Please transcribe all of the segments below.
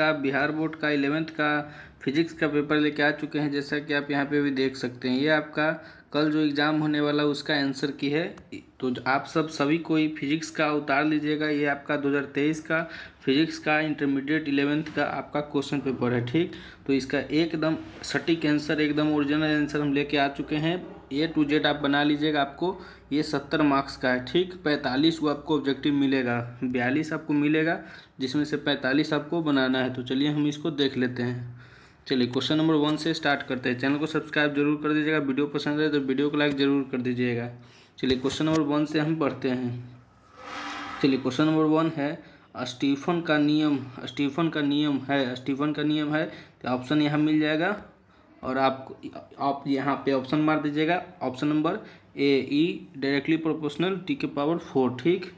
का बिहार बोर्ड का इलेवेंथ का फिजिक्स का पेपर लेके आ चुके हैं जैसा कि आप यहाँ पे भी देख सकते हैं ये आपका कल जो एग्ज़ाम होने वाला उसका आंसर की है तो आप सब सभी कोई फिजिक्स का उतार लीजिएगा ये आपका 2023 का फिजिक्स का इंटरमीडिएट इलेवेंथ का आपका क्वेश्चन पेपर है ठीक तो इसका एकदम सटीक आंसर एकदम ओरिजिनल आंसर हम लेके आ चुके हैं ए टू जेड आप बना लीजिएगा आपको ये सत्तर मार्क्स का है ठीक पैंतालीस वो आपको ऑब्जेक्टिव मिलेगा बयालीस आपको मिलेगा जिसमें से पैंतालीस आपको बनाना है तो चलिए हम इसको देख लेते हैं चलिए क्वेश्चन नंबर वन से स्टार्ट करते हैं चैनल को सब्सक्राइब जरूर कर दीजिएगा वीडियो पसंद है तो वीडियो को लाइक जरूर कर दीजिएगा चलिए क्वेश्चन नंबर वन से हम पढ़ते हैं चलिए क्वेश्चन नंबर वन है स्टीफन का नियम स्टीफन का नियम है स्टीफन का नियम है तो ऑप्शन यहाँ मिल जाएगा और आप आप यहाँ पे ऑप्शन मार दीजिएगा option number A E directly proportional T के पावर फोर ठीक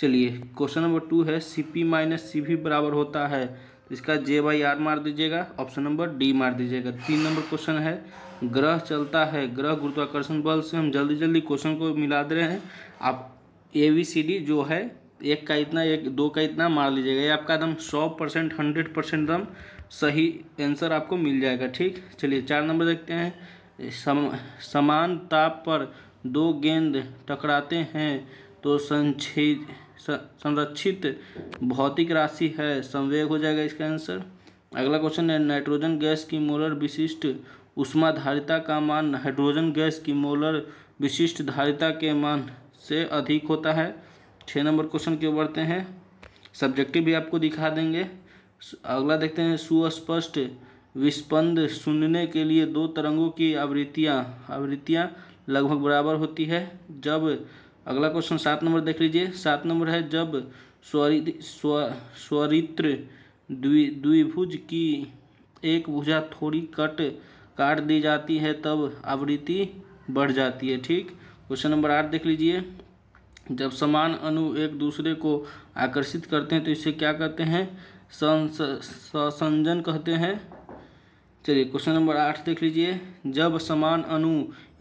चलिए क्वेश्चन नंबर टू है सी पी माइनस सी भी बराबर होता है इसका जे बाई आर मार दीजिएगा ऑप्शन नंबर डी मार दीजिएगा तीन नंबर क्वेश्चन है ग्रह चलता है ग्रह गुरुत्वाकर्षण बल से हम जल्दी जल्दी क्वेश्चन को मिला दे रहे हैं आप ए बी सी डी जो है एक का इतना एक दो का इतना मार लीजिएगा ये आपका एकदम सौ परसेंट हंड्रेड परसेंट एकदम सही आंसर आपको मिल जाएगा ठीक चलिए चार नंबर देखते हैं सम समान ताप पर दो गेंद टकराते हैं तो संक्षेद संरक्षित भौतिक राशि है संवेग हो जाएगा इसका आंसर अगला क्वेश्चन है नाइट्रोजन गैस की मोलर विशिष्ट उष्माधारिता का मान हाइड्रोजन गैस की मोलर विशिष्ट धारिता के मान से अधिक होता है छः नंबर क्वेश्चन के बढ़ते हैं सब्जेक्टिव भी आपको दिखा देंगे अगला देखते हैं सुस्पष्ट विस्पंद सुनने के लिए दो तरंगों की आवृत्तियाँ आवृत्तियाँ लगभग बराबर होती है जब अगला क्वेश्चन सात नंबर देख लीजिए सात नंबर है जब स्वरि स्व स्वरित्र द्वि द्विभुज की एक भुजा थोड़ी कट काट दी जाती है तब आवृत्ति बढ़ जाती है ठीक क्वेश्चन नंबर आठ देख लीजिए जब समान अणु एक दूसरे को आकर्षित करते हैं तो इसे क्या कहते हैं संस संसंजन कहते हैं चलिए क्वेश्चन नंबर आठ देख लीजिए जब समान अणु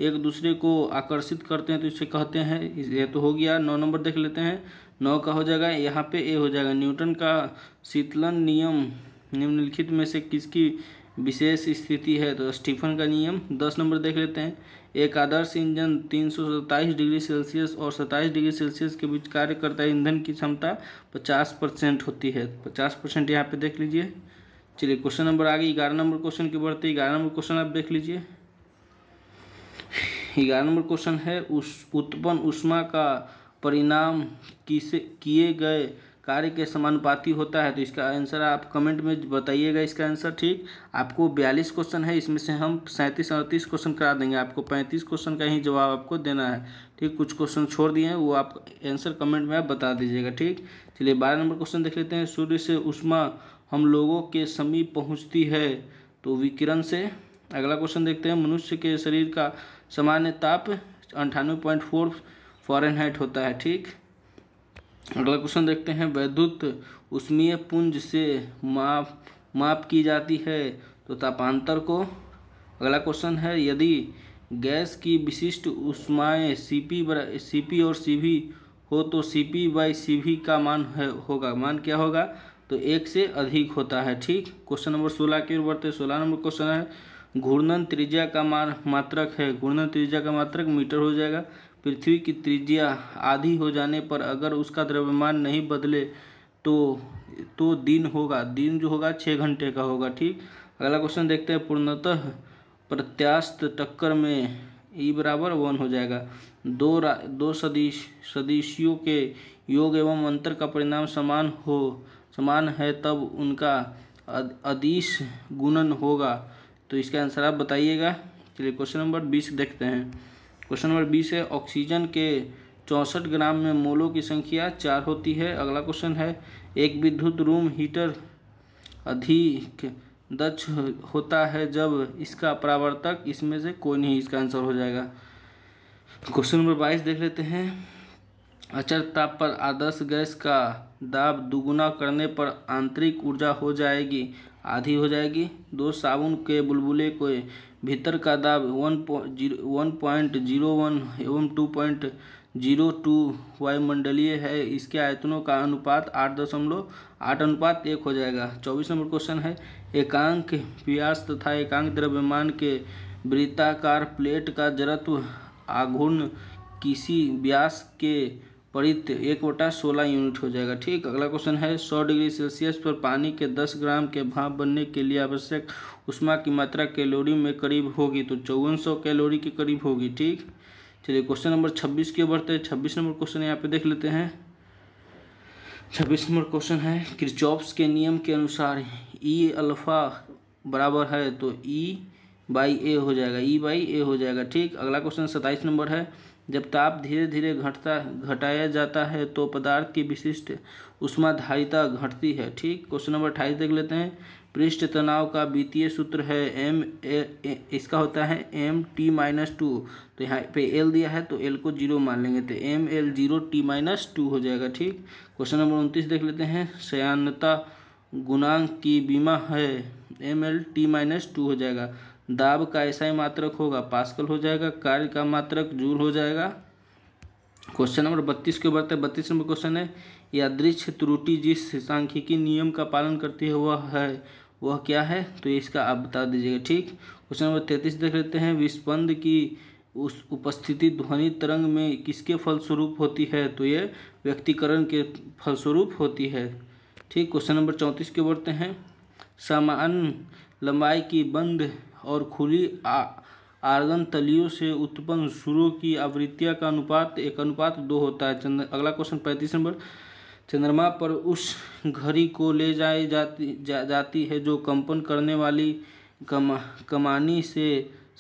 एक दूसरे को आकर्षित करते हैं तो इसे कहते हैं ये तो हो गया नौ नंबर देख लेते हैं नौ का हो जाएगा यहाँ पे ए हो जाएगा न्यूटन का शीतलन नियम निम्नलिखित में से किसकी विशेष स्थिति है तो स्टीफन का नियम दस नंबर देख लेते हैं एक आदर्श इंजन तीन डिग्री सेल्सियस और सत्ताईस डिग्री सेल्सियस के बीच कार्य करता है ईंधन की क्षमता पचास परसेंट होती है पचास परसेंट यहाँ पे देख लीजिए चलिए क्वेश्चन नंबर आगे ग्यारह नंबर क्वेश्चन की बढ़ते ग्यारह नंबर क्वेश्चन आप देख लीजिए ग्यारह नंबर क्वेश्चन है उस उत्पन्न उष्मा का परिणाम किसे किए गए कार्य के समानुपाती होता है तो इसका आंसर आप कमेंट में बताइएगा इसका आंसर ठीक आपको बयालीस क्वेश्चन है इसमें से हम सैंतीस अड़तीस क्वेश्चन करा देंगे आपको पैंतीस क्वेश्चन का ही जवाब आपको देना है ठीक कुछ क्वेश्चन छोड़ दिए हैं वो आप आंसर कमेंट में आप बता दीजिएगा ठीक चलिए बारह नंबर क्वेश्चन देख लेते हैं सूर्य से उष्मा हम लोगों के समीप पहुंचती है तो विकिरण से अगला क्वेश्चन देखते हैं मनुष्य के शरीर का सामान्य ताप अंठानवे पॉइंट फोर फॉरनहाइट होता है ठीक अगला क्वेश्चन देखते हैं वैद्युत उष्मीय पुंज से माप माप की जाती है तो तापांतर को अगला क्वेश्चन है यदि गैस की विशिष्ट उष्माएँ सी पी सी पी और सी भी हो तो सी पी बाई सी भी का मान है होगा मान क्या होगा तो एक से अधिक होता है ठीक क्वेश्चन नंबर सोलह की ओर बढ़ते सोलह नंबर क्वेश्चन है घूर्णन त्रिज्या का मार मात्रक है घूर्णन त्रिज्या का मात्रक मीटर हो जाएगा पृथ्वी की त्रिज्या आधी हो जाने पर अगर उसका द्रव्यमान नहीं बदले तो तो दिन होगा दिन जो होगा छः घंटे का होगा ठीक अगला क्वेश्चन देखते हैं पूर्णतः प्रत्यास्त टक्कर में ई e बराबर वन हो जाएगा दो दो सदिश सदिशियों के योग एवं अंतर का परिणाम समान हो समान है तब उनका अदिश गुणन होगा तो इसका आंसर आप बताइएगा चलिए क्वेश्चन नंबर बीस देखते हैं क्वेश्चन नंबर बीस है ऑक्सीजन के चौंसठ ग्राम में मोलों की संख्या चार होती है अगला क्वेश्चन है एक विद्युत रूम हीटर अधिक दक्ष होता है जब इसका परावर्तक इसमें से कोई नहीं इसका आंसर हो जाएगा क्वेश्चन नंबर बाईस देख लेते हैं अचर ताप पर आदर्श गैस का दाब दुगुना करने पर आंतरिक ऊर्जा हो जाएगी आधी हो जाएगी दो साबुन के बुलबुले को भीतर का दाब one one point zero one एवं टू पॉइंट जीरो टू वायुमंडलीय है इसके आयतनों का अनुपात आठ दशमलव आठ अनुपात एक हो जाएगा चौबीस नंबर क्वेश्चन है एकांक प्यास तथा एकांक द्रव्यमान के वृत्ताकार प्लेट का जड़त्व आघूर्ण किसी व्यास के परित एक वोटा सोलह यूनिट हो जाएगा ठीक अगला क्वेश्चन है सौ डिग्री सेल्सियस पर पानी के दस ग्राम के भाप बनने के लिए आवश्यक उष्मा की मात्रा कैलोरी में करीब होगी तो चौवन सौ कैलोरी के करीब होगी ठीक चलिए क्वेश्चन नंबर छब्बीस की बढ़ते हैं छब्बीस नंबर क्वेश्चन यहाँ पे देख लेते हैं छब्बीस नंबर क्वेश्चन है क्रिचॉप्स के नियम के अनुसार ई e अल्फा बराबर है तो ई बाई ए हो जाएगा ई बाई ए हो जाएगा ठीक अगला क्वेश्चन सत्ताईस नंबर है जब ताप धीरे धीरे घटता घटाया जाता है तो पदार्थ की विशिष्ट उष्माधारिता घटती है ठीक क्वेश्चन नंबर अट्ठाईस देख लेते हैं पृष्ठ तनाव का वित्तीय सूत्र है एम ए, ए, इसका होता है एम टी माइनस टू तो यहाँ पे एल दिया है तो एल को जीरो मान लेंगे तो M L zero T minus two हो जाएगा ठीक क्वेश्चन नंबर उनतीस देख लेते हैं सयानता गुणांक की बीमा है M L T minus two हो जाएगा दाब का ऐसा ही मात्रक होगा पास्कल हो जाएगा कार्य का मात्रक जूल हो जाएगा क्वेश्चन नंबर बत्तीस के बढ़ते हैं बत्तीस नंबर क्वेश्चन है यादृक्ष त्रुटि जिस सांख्यिकी नियम का पालन करती है वह है वह क्या है तो इसका आप बता दीजिएगा ठीक क्वेश्चन नंबर तैंतीस देख लेते हैं विस्पंद की उस उपस्थिति ध्वनि तरंग में किसके फलस्वरूप होती है तो ये व्यक्तिकरण के फलस्वरूप होती है ठीक क्वेश्चन नंबर चौंतीस के बढ़ते हैं सामान्य लंबाई की बंद और खुली आर्गन तलियों से उत्पन्न सुरों की आवृत्तियाँ का अनुपात एक अनुपात दो होता है चंद्र अगला क्वेश्चन पैंतीस नंबर चंद्रमा पर उस घड़ी को ले जाए जाती जा, जाती है जो कंपन करने वाली कमा कमानी से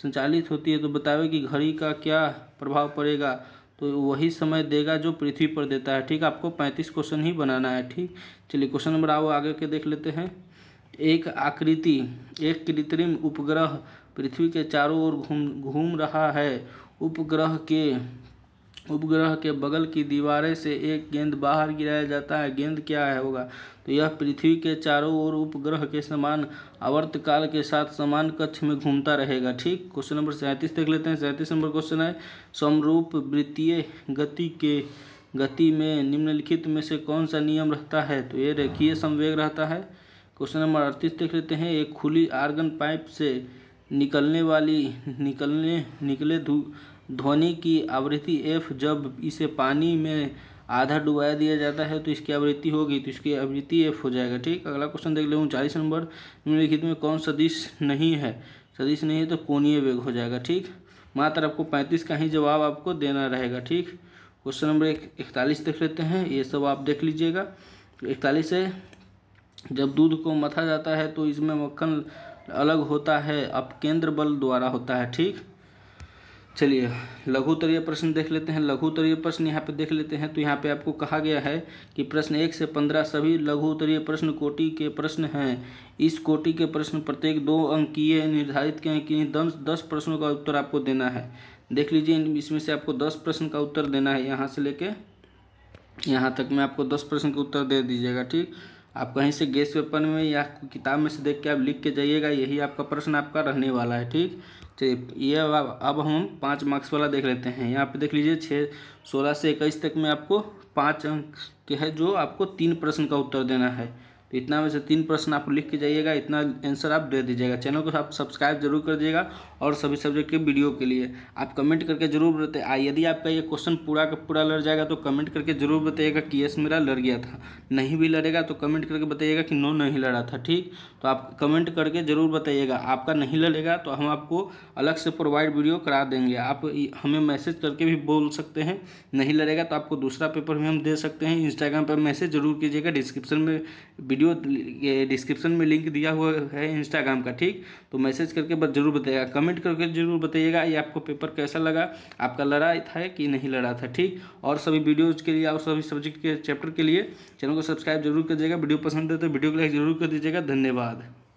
संचालित होती है तो बतावे कि घड़ी का क्या प्रभाव पड़ेगा तो वही समय देगा जो पृथ्वी पर देता है ठीक आपको पैंतीस क्वेश्चन ही बनाना है ठीक चलिए क्वेश्चन नंबर आओ आगे के देख लेते हैं एक आकृति एक कृत्रिम उपग्रह पृथ्वी के चारों ओर घूम घूम रहा है उपग्रह के उपग्रह के बगल की दीवारें से एक गेंद बाहर गिराया जाता है गेंद क्या है होगा तो यह पृथ्वी के चारों ओर उपग्रह के समान आवर्तकाल के साथ समान कक्ष में घूमता रहेगा ठीक क्वेश्चन नंबर सैंतीस देख लेते हैं सैंतीस नंबर क्वेश्चन है समरूप वृत्तीय गति के गति में निम्नलिखित में से कौन सा नियम रहता है तो ये रेखीय संवेग रहता है क्वेश्चन नंबर अड़तीस देख लेते हैं एक खुली आर्गन पाइप से निकलने वाली निकलने निकले ध्वनि की आवृत्ति एफ जब इसे पानी में आधा डुबाया दिया जाता है तो इसकी आवृत्ति होगी तो इसकी आवृत्ति एफ हो जाएगा ठीक अगला क्वेश्चन देख ले उनचालीस नंबर निम्नलिखित में कौन सदिश नहीं है सदिश नहीं है तो कोणीय वेग हो जाएगा ठीक मात्र आपको पैंतीस का ही जवाब आपको देना रहेगा ठीक क्वेश्चन नंबर एक इकतालीस देख लेते हैं ये सब आप देख लीजिएगा इकतालीस है जब दूध को मथा जाता है तो इसमें मक्खन अलग होता है अब केंद्र बल द्वारा होता है ठीक चलिए लघुतरीय प्रश्न देख लेते हैं लघुतरीय प्रश्न यहाँ पे देख लेते हैं तो यहाँ पे आपको कहा गया है कि प्रश्न एक से पंद्रह सभी लघु तरीय प्रश्न कोटि के प्रश्न हैं इस कोटि के प्रश्न प्रत्येक दो अंकीय निर्धारित के कि दस दस प्रश्नों का उत्तर आपको देना है देख लीजिए इसमें से आपको दस प्रश्न का उत्तर देना है यहाँ से लेके यहाँ तक मैं आपको दस प्रश्न का उत्तर दे दीजिएगा ठीक आप कहीं से गेस्ट पेपर में या किताब में से देख के आप लिख के जाइएगा यही आपका प्रश्न आपका रहने वाला है ठीक चलिए तो ये अब अब हम पाँच मार्क्स वाला देख लेते हैं यहाँ पे देख लीजिए छः सोलह से इक्कीस तक में आपको पाँच अंक के है जो आपको तीन प्रश्न का उत्तर देना है तो इतना में से तीन प्रश्न आप लिख के जाइएगा इतना आंसर आप दे दीजिएगा चैनल को आप सब्सक्राइब जरूर कर दीजिएगा और सभी सब्जेक्ट के वीडियो के लिए आप कमेंट करके जरूर बताए यदि आपका ये क्वेश्चन पूरा का पूरा लड़ जाएगा तो कमेंट करके जरूर बताइएगा कि यस मेरा लड़ गया था नहीं भी लड़ेगा तो कमेंट करके बताइएगा कि नो नहीं लड़ा था ठीक तो आप कमेंट करके जरूर बताइएगा आपका नहीं लड़ेगा तो हम आपको अलग से प्रोवाइड वीडियो करा देंगे आप हमें मैसेज करके भी बोल सकते हैं नहीं लड़ेगा तो आपको दूसरा पेपर भी हम दे सकते हैं इंस्टाग्राम पर मैसेज जरूर कीजिएगा डिस्क्रिप्शन में वीडियो डिस्क्रिप्शन में लिंक दिया हुआ है इंस्टाग्राम का ठीक तो मैसेज करके बस जरूर बताइएगा कमेंट करके जरूर बताइएगा ये आपको पेपर कैसा लगा आपका लड़ा था कि नहीं लड़ा था ठीक और सभी वीडियोज़ के लिए और सभी सब्जेक्ट के चैप्टर के लिए चैनल को सब्सक्राइब जरूर कर वीडियो पसंद है तो वीडियो को लाइक जरूर कर दीजिएगा धन्यवाद